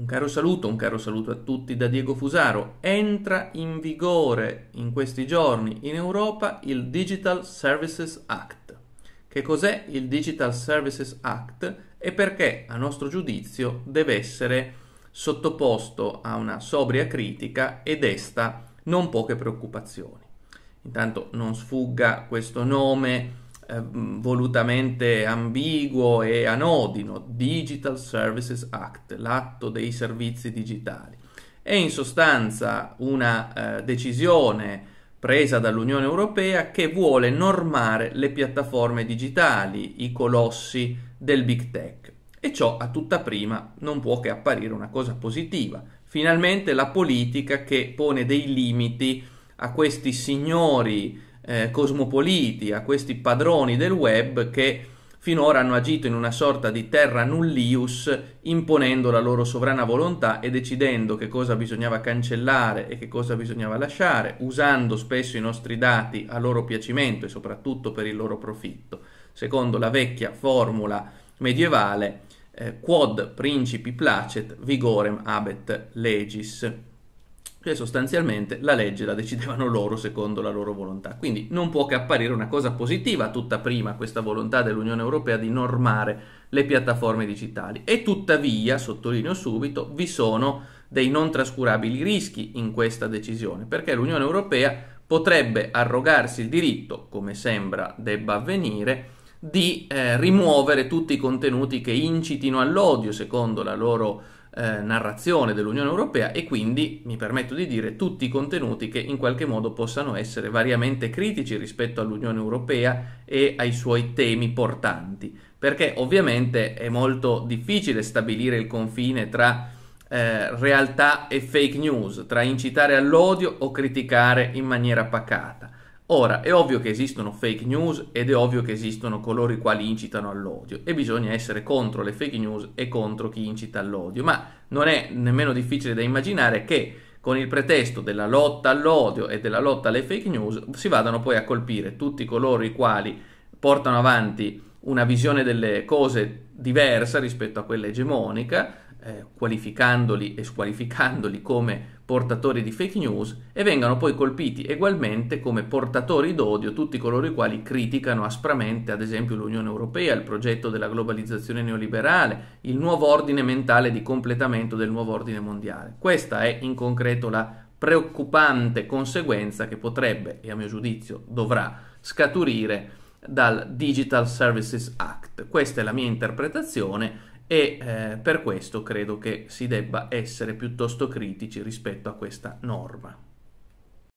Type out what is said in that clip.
Un caro saluto, un caro saluto a tutti da Diego Fusaro. Entra in vigore in questi giorni in Europa il Digital Services Act. Che cos'è il Digital Services Act e perché, a nostro giudizio, deve essere sottoposto a una sobria critica e desta non poche preoccupazioni. Intanto non sfugga questo nome Ehm, volutamente ambiguo e anodino, Digital Services Act, l'atto dei servizi digitali. È in sostanza una eh, decisione presa dall'Unione Europea che vuole normare le piattaforme digitali, i colossi del big tech. E ciò a tutta prima non può che apparire una cosa positiva. Finalmente la politica che pone dei limiti a questi signori eh, cosmopoliti, a questi padroni del web che finora hanno agito in una sorta di terra nullius, imponendo la loro sovrana volontà e decidendo che cosa bisognava cancellare e che cosa bisognava lasciare, usando spesso i nostri dati a loro piacimento e soprattutto per il loro profitto. Secondo la vecchia formula medievale, eh, quod principi placet, vigorem abet legis che sostanzialmente la legge la decidevano loro secondo la loro volontà. Quindi non può che apparire una cosa positiva tutta prima questa volontà dell'Unione Europea di normare le piattaforme digitali. E tuttavia, sottolineo subito, vi sono dei non trascurabili rischi in questa decisione, perché l'Unione Europea potrebbe arrogarsi il diritto, come sembra debba avvenire, di eh, rimuovere tutti i contenuti che incitino all'odio secondo la loro eh, narrazione dell'Unione Europea e quindi, mi permetto di dire, tutti i contenuti che in qualche modo possano essere variamente critici rispetto all'Unione Europea e ai suoi temi portanti, perché ovviamente è molto difficile stabilire il confine tra eh, realtà e fake news, tra incitare all'odio o criticare in maniera pacata. Ora, è ovvio che esistono fake news ed è ovvio che esistono coloro i quali incitano all'odio e bisogna essere contro le fake news e contro chi incita all'odio, ma non è nemmeno difficile da immaginare che con il pretesto della lotta all'odio e della lotta alle fake news si vadano poi a colpire tutti coloro i quali portano avanti una visione delle cose diversa rispetto a quella egemonica, eh, qualificandoli e squalificandoli come portatori di fake news e vengano poi colpiti egualmente come portatori d'odio tutti coloro i quali criticano aspramente ad esempio l'Unione Europea, il progetto della globalizzazione neoliberale, il nuovo ordine mentale di completamento del nuovo ordine mondiale. Questa è in concreto la preoccupante conseguenza che potrebbe e a mio giudizio dovrà scaturire dal Digital Services Act. Questa è la mia interpretazione e eh, per questo credo che si debba essere piuttosto critici rispetto a questa norma.